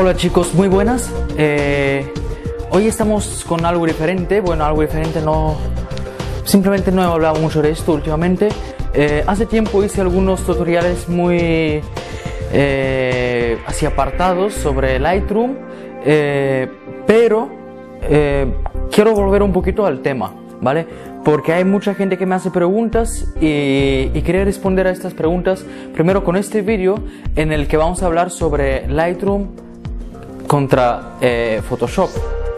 Hola chicos, muy buenas. Eh, hoy estamos con algo diferente. Bueno, algo diferente no... Simplemente no he hablado mucho de esto últimamente. Eh, hace tiempo hice algunos tutoriales muy... Eh, así apartados sobre Lightroom. pero quiero volver un poquito al tema, ¿vale? porque hay mucha gente que me hace preguntas y, y, responder a estas preguntas primero con este vídeo en el que vamos a hablar sobre Lightroom contra eh, Photoshop,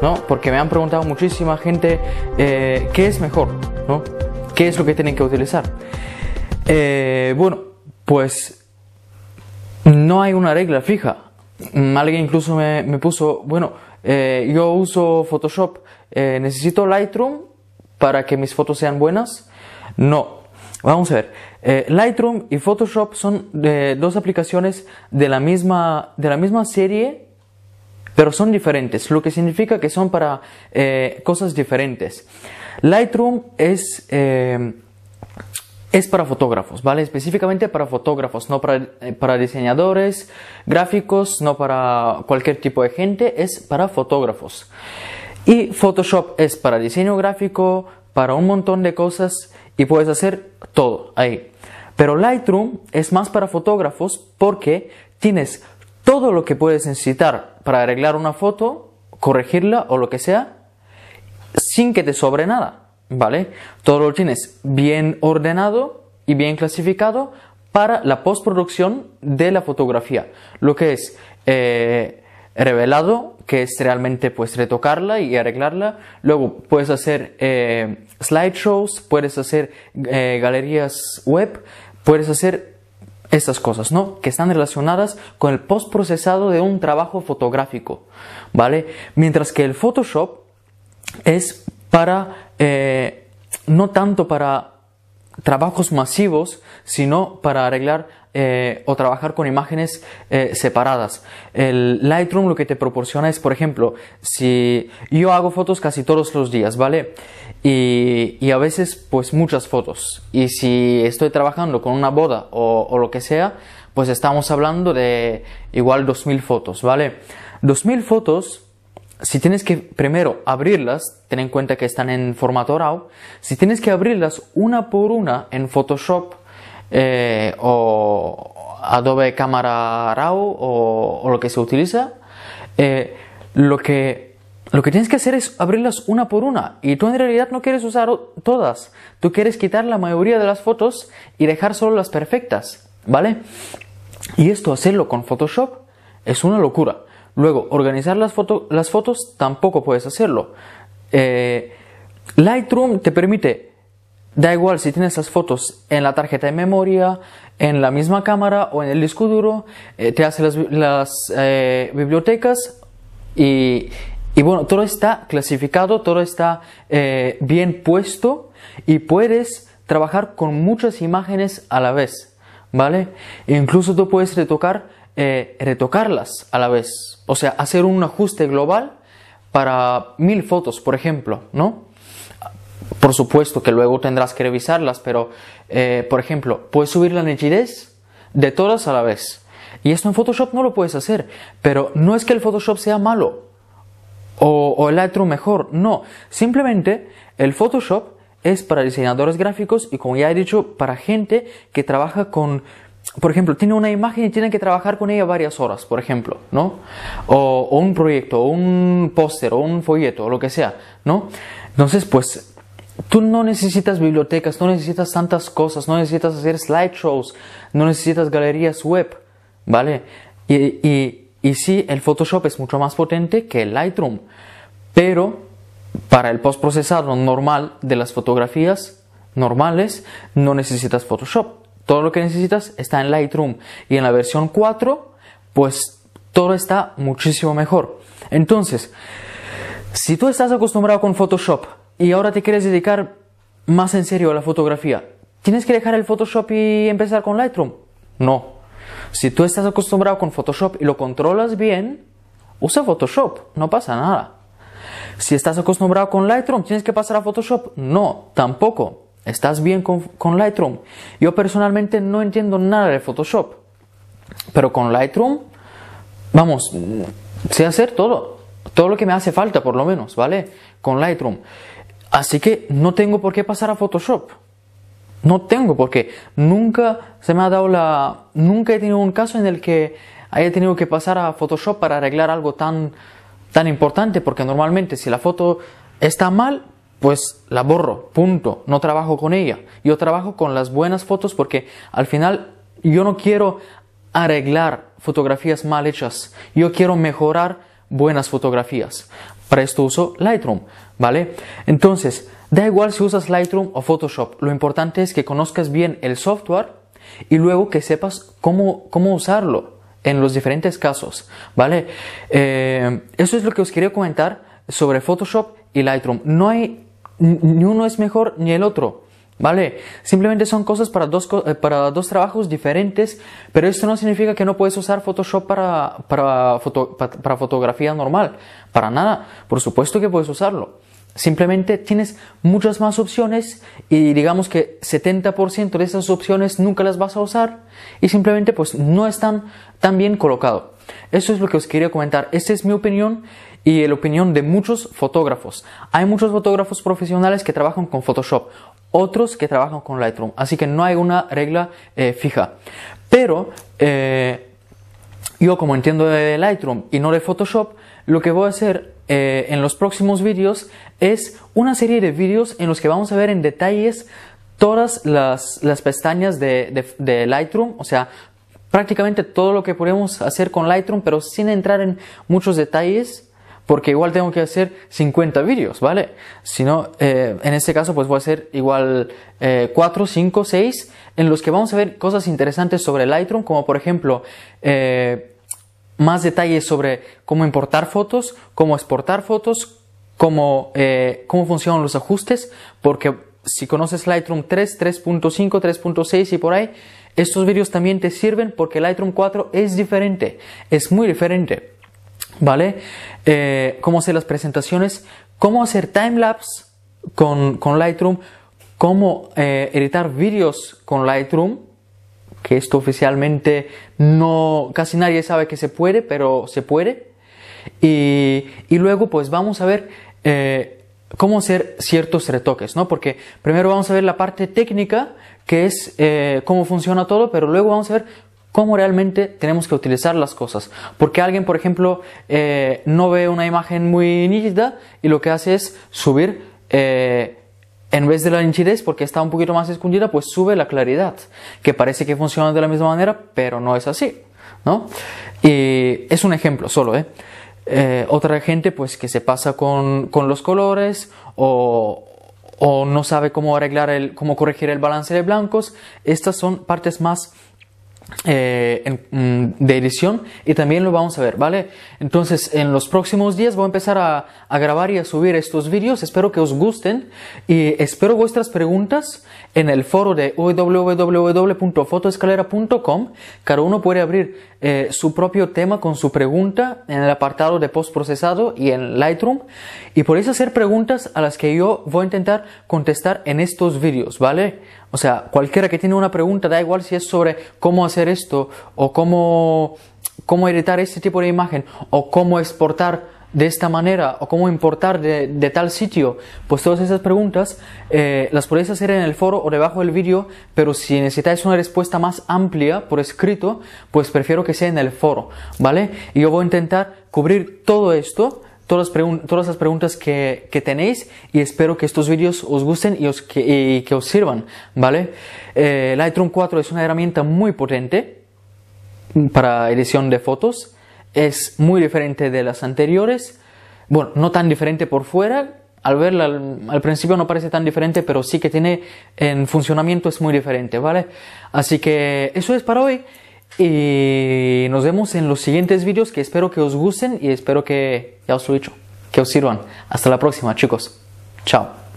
¿no? Porque me han preguntado muchísima gente eh, qué es mejor, ¿no? ¿Qué es lo que tienen que utilizar? Eh, bueno, pues no hay una regla fija. Mm, alguien incluso me, puso, bueno, yo uso Photoshop, necesito Lightroom para que mis fotos sean buenas. No, Vamos a ver, Lightroom y Photoshop son dos aplicaciones de la misma, de la misma serie pero son diferentes, lo que significa que son para eh, cosas diferentes. Lightroom es, eh, es para fotógrafos, ¿vale? Específicamente para fotógrafos, no para, eh, para diseñadores, gráficos, no para cualquier tipo de gente, es para fotógrafos. Y Photoshop es para diseño gráfico, para un montón de cosas y puedes hacer todo ahí. Pero Lightroom es más para fotógrafos porque tienes todo lo que puedes necesitar para arreglar una foto, corregirla o lo que sea, sin que te sobre nada, ¿vale? Todo lo tienes bien ordenado y bien clasificado para la postproducción de la fotografía, lo que es eh, revelado, que es realmente pues retocarla y arreglarla, luego puedes hacer eh, slideshows, puedes hacer eh, galerías web, puedes hacer estas cosas, ¿no? Que están relacionadas con el postprocesado de un trabajo fotográfico, ¿vale? Mientras que el Photoshop es para, eh, no tanto para trabajos masivos, sino para arreglar eh, o trabajar con imágenes eh, separadas. El Lightroom lo que te proporciona es, por ejemplo, si yo hago fotos casi todos los días, ¿vale? Y, a veces pues muchas fotos. Y si estoy trabajando con una boda o, o lo que sea, pues estamos hablando de igual 2000 fotos, ¿vale? 2000 fotos si tienes que primero abrirlas, ten en cuenta que están en formato RAW, si tienes que abrirlas una por una en Photoshop eh, o Adobe Camera Raw o, lo que se utiliza, eh, lo, que, lo que tienes que hacer es abrirlas una por una y tú en realidad no quieres usar todas, tú quieres quitar la mayoría de las fotos y dejar solo las perfectas, ¿vale? Y esto hacerlo con Photoshop es una locura. Luego, organizar las, las fotos tampoco puedes hacerlo. Eh, Lightroom te permite Da igual si tienes las fotos en la tarjeta de memoria, en la misma cámara o en el disco duro, eh, te hace las, eh, bibliotecas y, bueno, todo está clasificado, todo está eh, bien puesto y puedes trabajar con muchas imágenes a la vez, ¿vale? incluso tú puedes retocar, retocarlas a la vez, o sea, hacer un ajuste global para mil fotos, por ejemplo, ¿no? supuesto que luego tendrás que revisarlas, pero eh, por ejemplo, puedes subir la nitidez de todas a la vez. Y esto en Photoshop no lo puedes hacer, pero no es que el Photoshop sea malo o, el Lightroom mejor, no. Simplemente el Photoshop es para diseñadores gráficos y como ya he dicho, para gente que trabaja con, por ejemplo, tiene una imagen y tiene que trabajar con ella varias horas, por ejemplo, ¿no? O, un proyecto, un póster, o un folleto, o lo que sea, ¿no? Entonces, pues Tú no necesitas bibliotecas, no necesitas tantas cosas, no necesitas hacer slideshows, no necesitas galerías web, ¿vale? Y, sí, el Photoshop es mucho más potente que el Lightroom, pero para el postprocesado normal de las fotografías normales no necesitas Photoshop. Todo lo que necesitas está en Lightroom y en la versión 4 pues todo está muchísimo mejor. Entonces, si tú estás acostumbrado con Photoshop, y ahora te quieres dedicar más en serio a la fotografía, ¿tienes que dejar el Photoshop y empezar con Lightroom? No. Si tú estás acostumbrado con Photoshop y lo controlas bien, usa Photoshop, no pasa nada. Si estás acostumbrado con Lightroom, ¿tienes que pasar a Photoshop? No, tampoco. Estás bien con, Lightroom. Yo personalmente no entiendo nada de Photoshop. Pero con Lightroom, vamos, sé hacer todo. Todo lo que me hace falta, por lo menos, ¿vale? Con Lightroom. Así que no tengo por qué pasar a Photoshop. No tengo porque nunca se me ha dado la... Nunca he tenido un caso en el que haya tenido que pasar a Photoshop para arreglar algo tan, tan importante porque normalmente si la foto está mal, pues la borro, punto. No trabajo con ella. Yo trabajo con las buenas fotos porque al final yo no quiero arreglar fotografías mal hechas. Yo quiero mejorar buenas fotografías. Para esto uso Lightroom. ¿vale? Entonces, da igual si usas Lightroom o Photoshop, lo importante es que conozcas bien el software y luego que sepas cómo, usarlo en los diferentes casos, ¿vale? Eh, eso es lo que os quería comentar sobre Photoshop y Lightroom. No hay, ni uno es mejor ni el otro. ¿Vale? Simplemente son cosas para dos, eh, trabajos diferentes, pero esto no significa que no puedes usar Photoshop para, para fotografía normal. Para nada. Por supuesto que puedes usarlo. Simplemente tienes muchas más opciones y digamos que 70% de esas opciones nunca las vas a usar y simplemente pues no están tan bien colocado. Eso es lo que os quería comentar. Esta es mi opinión y la opinión de muchos fotógrafos. Hay muchos fotógrafos profesionales que trabajan con Photoshop, otros que trabajan con Lightroom, así que no hay una regla eh, fija. Pero eh, yo como entiendo de Lightroom y no de Photoshop, lo que voy a hacer eh, en los próximos vídeos es una serie de vídeos en los que vamos a ver en detalles todas las, las pestañas de, Lightroom, o sea, prácticamente todo lo que podemos hacer con Lightroom, pero sin entrar en muchos detalles porque igual tengo que hacer 50 vídeos, ¿vale? Si no, eh, en este caso pues voy a hacer igual 4, 5, 6 en los que vamos a ver cosas interesantes sobre Lightroom, como por ejemplo eh, más detalles sobre cómo importar fotos, cómo exportar fotos, cómo, eh, cómo funcionan los ajustes, porque si conoces Lightroom 3, 3.5, 3.6 y por ahí, estos vídeos también te sirven porque Lightroom 4 es diferente, es muy diferente. ¿Vale? Eh, cómo hacer las presentaciones, cómo hacer timelapse con, con Lightroom, cómo eh, editar vídeos con Lightroom, que esto oficialmente no, casi nadie sabe que se puede, pero se puede. Y, luego pues vamos a ver eh, cómo hacer ciertos retoques, ¿no? Porque primero vamos a ver la parte técnica, que es eh, cómo funciona todo, pero luego vamos a ver cómo realmente tenemos que utilizar las cosas. Porque alguien, por ejemplo, eh, no ve una imagen muy nítida y lo que hace es subir en vez de la nitidez, porque está un poquito más escondida, pues sube la claridad, que parece que funciona de la misma manera, pero no es así, ¿no? Y es un ejemplo solo, ¿eh? eh otra gente pues que se pasa con, con los colores o, o, no sabe cómo arreglar el, cómo corregir el balance de blancos, estas son partes más eh, mm, de edición y también lo vamos a ver, ¿vale? Entonces, en los próximos días voy a empezar a, grabar y a subir estos vídeos. Espero que os gusten y espero vuestras preguntas en el foro de www.fotoescalera.com. Cada uno puede abrir eh, su propio tema con su pregunta en el apartado de post procesado y en Lightroom y podéis hacer preguntas a las que yo voy a intentar contestar en estos vídeos, ¿vale? O sea, cualquiera que tiene una pregunta, da igual si es sobre cómo hacer esto o cómo, cómo editar este tipo de imagen o cómo exportar de esta manera o cómo importar de, tal sitio. Pues todas esas preguntas eh, las podéis hacer en el foro o debajo del vídeo, pero si necesitáis una respuesta más amplia por escrito, pues prefiero que sea en el foro, ¿vale? Y yo voy a intentar cubrir todo esto todas, las preguntas que, tenéis y espero que estos vídeos os gusten y, os, que, os sirvan, ¿vale? Eh, Lightroom 4 es una herramienta muy potente para edición de fotos, es muy diferente de las anteriores, bueno, no tan diferente por fuera, al verla al, principio no parece tan diferente, pero sí que tiene en funcionamiento es muy diferente, ¿vale? Así que eso es para hoy. Y nos vemos en los siguientes vídeos que espero que os gusten y espero que, ya os lo he dicho, que os sirvan. Hasta la próxima chicos. Chao.